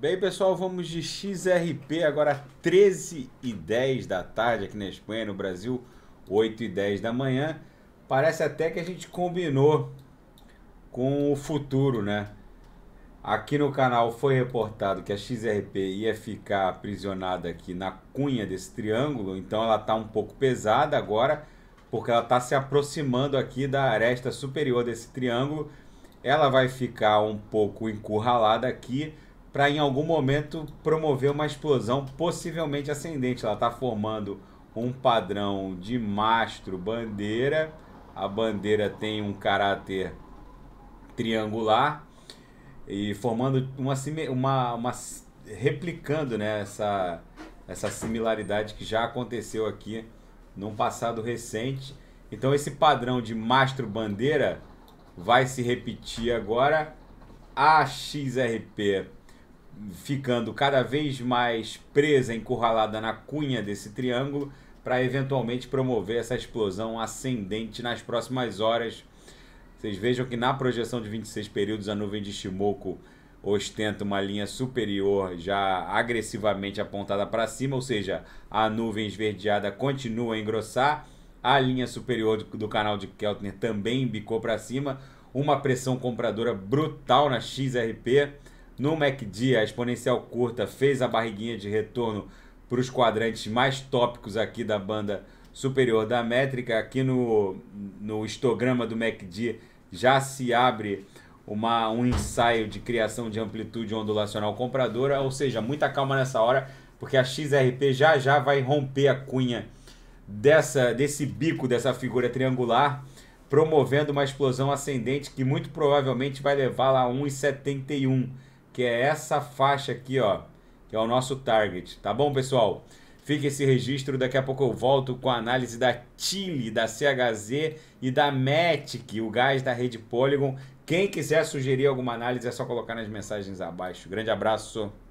Bem, pessoal, vamos de XRP, agora 13 e 10 da tarde aqui na Espanha, no Brasil, 8 e 10 da manhã. Parece até que a gente combinou com o futuro, né? Aqui no canal foi reportado que a XRP ia ficar aprisionada aqui na cunha desse triângulo, então ela está um pouco pesada agora, porque ela está se aproximando aqui da aresta superior desse triângulo. Ela vai ficar um pouco encurralada aqui, para em algum momento promover uma explosão possivelmente ascendente. Ela está formando um padrão de mastro bandeira. A bandeira tem um caráter triangular e formando uma, uma, uma replicando né, essa, essa similaridade que já aconteceu aqui num passado recente. Então esse padrão de mastro bandeira vai se repetir agora. A XRP ficando cada vez mais presa, encurralada na cunha desse triângulo, para eventualmente promover essa explosão ascendente nas próximas horas. Vocês vejam que na projeção de 26 períodos, a nuvem de Shimoku ostenta uma linha superior já agressivamente apontada para cima, ou seja, a nuvem esverdeada continua a engrossar, a linha superior do, do canal de Keltner também bicou para cima, uma pressão compradora brutal na XRP no MACD, a exponencial curta fez a barriguinha de retorno para os quadrantes mais tópicos aqui da banda superior da métrica. Aqui no, no histograma do MACD já se abre uma, um ensaio de criação de amplitude ondulacional compradora, ou seja, muita calma nessa hora, porque a XRP já já vai romper a cunha dessa desse bico dessa figura triangular, promovendo uma explosão ascendente que muito provavelmente vai levar lá a 1,71 que é essa faixa aqui, ó, que é o nosso target, tá bom, pessoal? Fica esse registro, daqui a pouco eu volto com a análise da Chile, da CHZ e da Matic, o gás da rede Polygon. Quem quiser sugerir alguma análise é só colocar nas mensagens abaixo. Grande abraço.